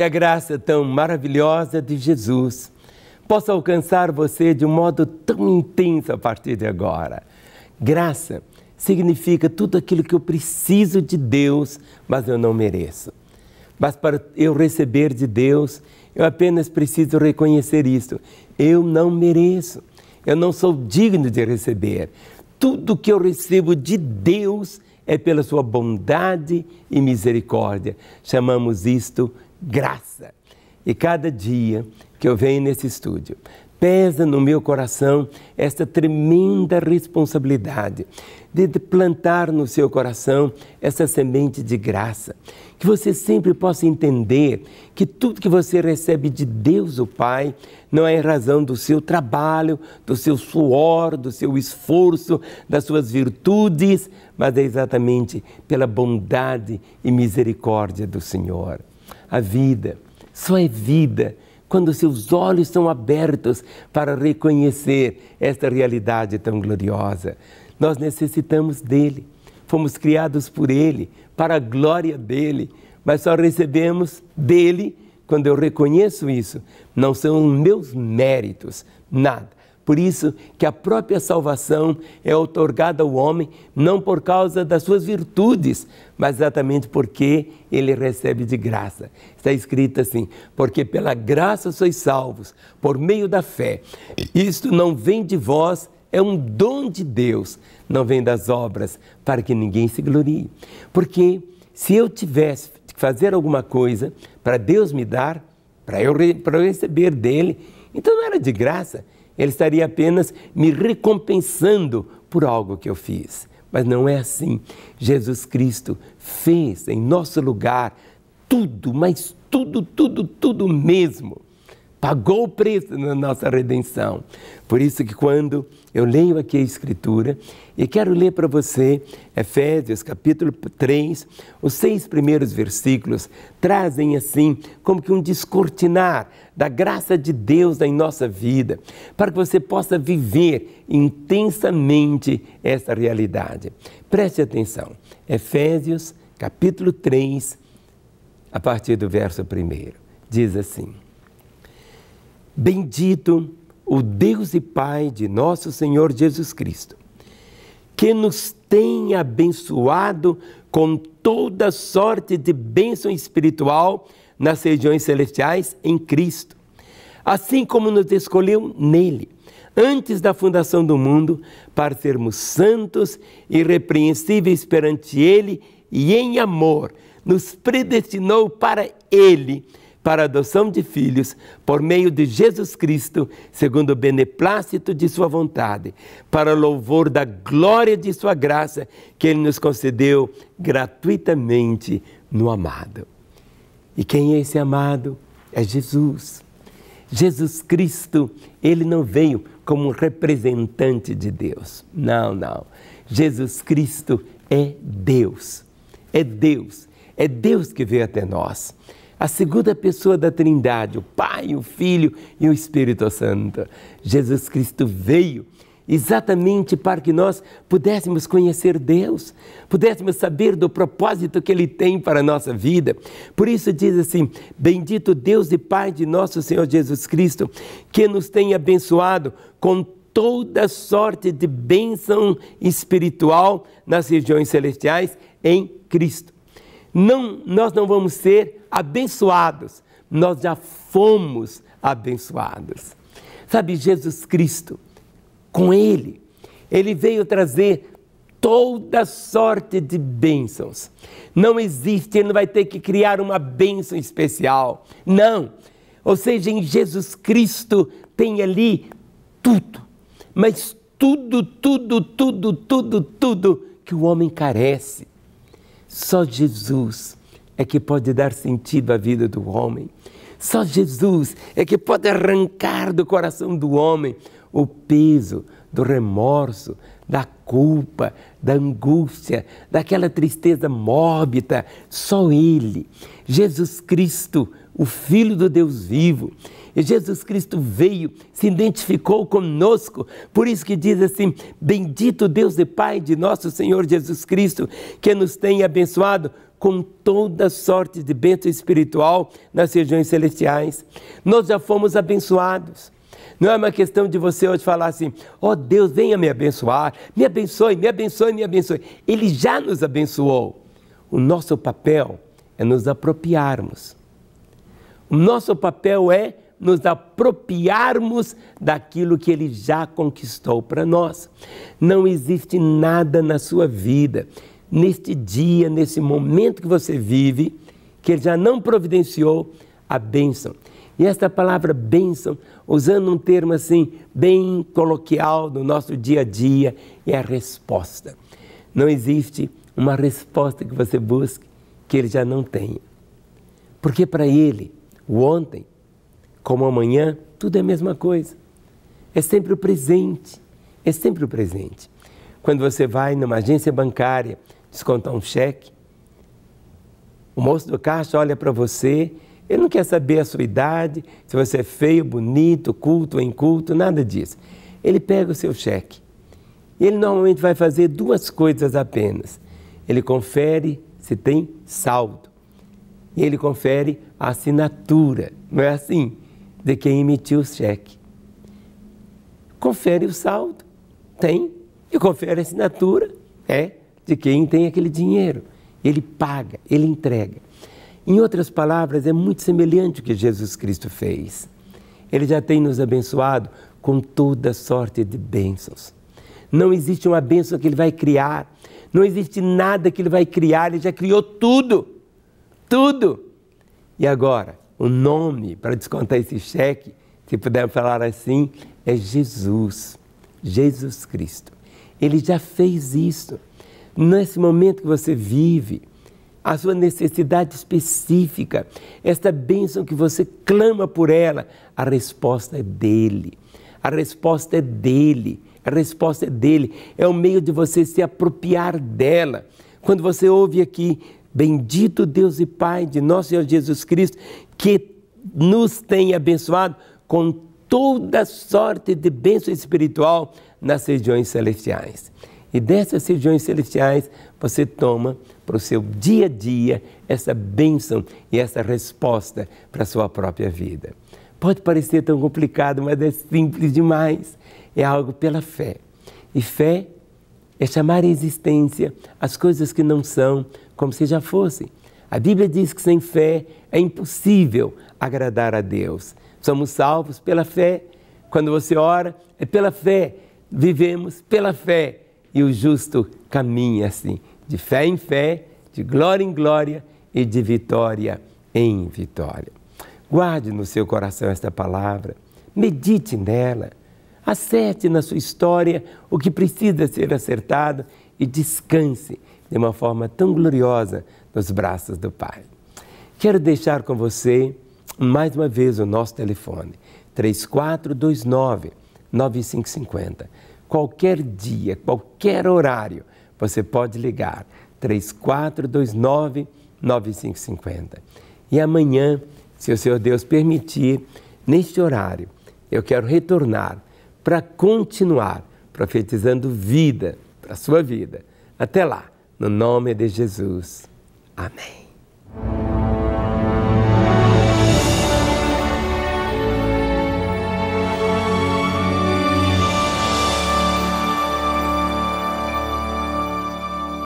Que a graça tão maravilhosa de Jesus possa alcançar você de um modo tão intenso a partir de agora. Graça significa tudo aquilo que eu preciso de Deus, mas eu não mereço. Mas para eu receber de Deus, eu apenas preciso reconhecer isso. Eu não mereço. Eu não sou digno de receber. Tudo que eu recebo de Deus é pela sua bondade e misericórdia. Chamamos isto graça. E cada dia que eu venho nesse estúdio, pesa no meu coração esta tremenda responsabilidade de plantar no seu coração essa semente de graça. Que você sempre possa entender que tudo que você recebe de Deus, o Pai, não é em razão do seu trabalho, do seu suor, do seu esforço, das suas virtudes, mas é exatamente pela bondade e misericórdia do Senhor a vida. Só é vida quando seus olhos são abertos para reconhecer esta realidade tão gloriosa. Nós necessitamos dele, fomos criados por ele, para a glória dele, mas só recebemos dele quando eu reconheço isso. Não são meus méritos, nada por isso que a própria salvação é otorgada ao homem não por causa das suas virtudes, mas exatamente porque ele recebe de graça. Está escrito assim: porque pela graça sois salvos, por meio da fé. Isto não vem de vós, é um dom de Deus, não vem das obras, para que ninguém se glorie. Porque se eu tivesse que fazer alguma coisa para Deus me dar, para eu, para eu receber dele, então não era de graça ele estaria apenas me recompensando por algo que eu fiz. Mas não é assim. Jesus Cristo fez em nosso lugar tudo, mas tudo, tudo, tudo mesmo pagou o preço na nossa redenção. Por isso que quando eu leio aqui a Escritura, e quero ler para você Efésios capítulo 3, os seis primeiros versículos trazem assim como que um descortinar da graça de Deus em nossa vida, para que você possa viver intensamente essa realidade. Preste atenção, Efésios capítulo 3, a partir do verso 1, diz assim Bendito o Deus e Pai de nosso Senhor Jesus Cristo, que nos tem abençoado com toda sorte de bênção espiritual nas regiões celestiais em Cristo, assim como nos escolheu nele, antes da fundação do mundo, para sermos santos e irrepreensíveis perante Ele e em amor, nos predestinou para Ele para a adoção de filhos por meio de Jesus Cristo, segundo o beneplácito de Sua vontade, para louvor da glória de Sua graça, que Ele nos concedeu gratuitamente no amado. E quem é esse amado? É Jesus. Jesus Cristo, ele não veio como um representante de Deus. Não, não. Jesus Cristo é Deus. É Deus. É Deus que veio até nós a segunda pessoa da Trindade, o Pai, o Filho e o Espírito Santo. Jesus Cristo veio exatamente para que nós pudéssemos conhecer Deus, pudéssemos saber do propósito que Ele tem para a nossa vida. Por isso diz assim: Bendito Deus e Pai de nosso Senhor Jesus Cristo, que nos tem abençoado com toda sorte de bênção espiritual nas regiões celestiais em Cristo. Não, nós não vamos ser abençoados. Nós já fomos abençoados. Sabe, Jesus Cristo, com Ele, Ele veio trazer toda sorte de bênçãos. Não existe, Ele não vai ter que criar uma bênção especial. Não. Ou seja, em Jesus Cristo tem ali tudo, mas tudo, tudo, tudo, tudo, tudo que o homem carece. Só Jesus é que pode dar sentido à vida do homem. Só Jesus é que pode arrancar do coração do homem o peso do remorso, da culpa, da angústia, daquela tristeza mórbida. Só Ele, Jesus Cristo, o Filho do Deus vivo. E Jesus Cristo veio, se identificou conosco, por isso que diz assim: Bendito Deus e Pai de nosso Senhor Jesus Cristo, que nos tem abençoado com toda sorte de bênção espiritual nas regiões celestiais. Nós já fomos abençoados. Não é uma questão de você hoje falar assim: ó oh, Deus, venha me abençoar, me abençoe, me abençoe, me abençoe. Ele já nos abençoou. O nosso papel é nos apropriarmos. O nosso papel é nos apropriarmos daquilo que ele já conquistou para nós. Não existe nada na sua vida neste dia, nesse momento que você vive, que ele já não providenciou a bênção. E esta palavra bênção, usando um termo assim bem coloquial do nosso dia a dia, é a resposta. Não existe uma resposta que você busque que ele já não tenha. Porque para ele, o ontem, como amanhã, tudo é a mesma coisa. É sempre o presente, é sempre o presente. Quando você vai numa agência bancária, descontar um cheque. O moço do caixa olha para você, ele não quer saber a sua idade, se você é feio, bonito, culto ou inculto, nada disso. Ele pega o seu cheque e ele normalmente vai fazer duas coisas apenas. Ele confere se tem saldo e ele confere a assinatura, não é assim, de quem emitiu o cheque. Confere o saldo, tem, e confere a assinatura, é de quem tem aquele dinheiro. Ele paga, ele entrega. Em outras palavras, é muito semelhante o que Jesus Cristo fez. Ele já tem nos abençoado com toda sorte de bênçãos. Não existe uma bênção que ele vai criar, não existe nada que ele vai criar, ele já criou tudo. Tudo. E agora, o nome para descontar esse cheque, se puder falar assim, é Jesus. Jesus Cristo. Ele já fez isso nesse momento que você vive, a sua necessidade específica, esta bênção que você clama por ela, a resposta é dele. A resposta é dele. A resposta é dele. É o meio de você se apropriar dela. Quando você ouve aqui, bendito Deus e Pai de nosso Senhor Jesus Cristo, que nos tem abençoado com toda sorte de bênção espiritual nas regiões celestiais. E dessas regiões celestiais você toma para o seu dia a dia essa bênção e essa resposta para a sua própria vida. Pode parecer tão complicado, mas é simples demais. É algo pela fé. E fé é chamar à existência as coisas que não são como se já fossem. A Bíblia diz que sem fé é impossível agradar a Deus. Somos salvos pela fé. Quando você ora, é pela fé. Vivemos pela fé e o justo caminha assim, de fé em fé, de glória em glória e de vitória em vitória. Guarde no seu coração esta palavra, medite nela, acerte na sua história o que precisa ser acertado e descanse de uma forma tão gloriosa nos braços do Pai. Quero deixar com você mais uma vez o nosso telefone 3429 9550 qualquer dia, qualquer horário, você pode ligar 3429 9550. E amanhã, se o Senhor Deus permitir, neste horário, eu quero retornar para continuar profetizando vida para a sua vida. Até lá, no nome de Jesus. Amém.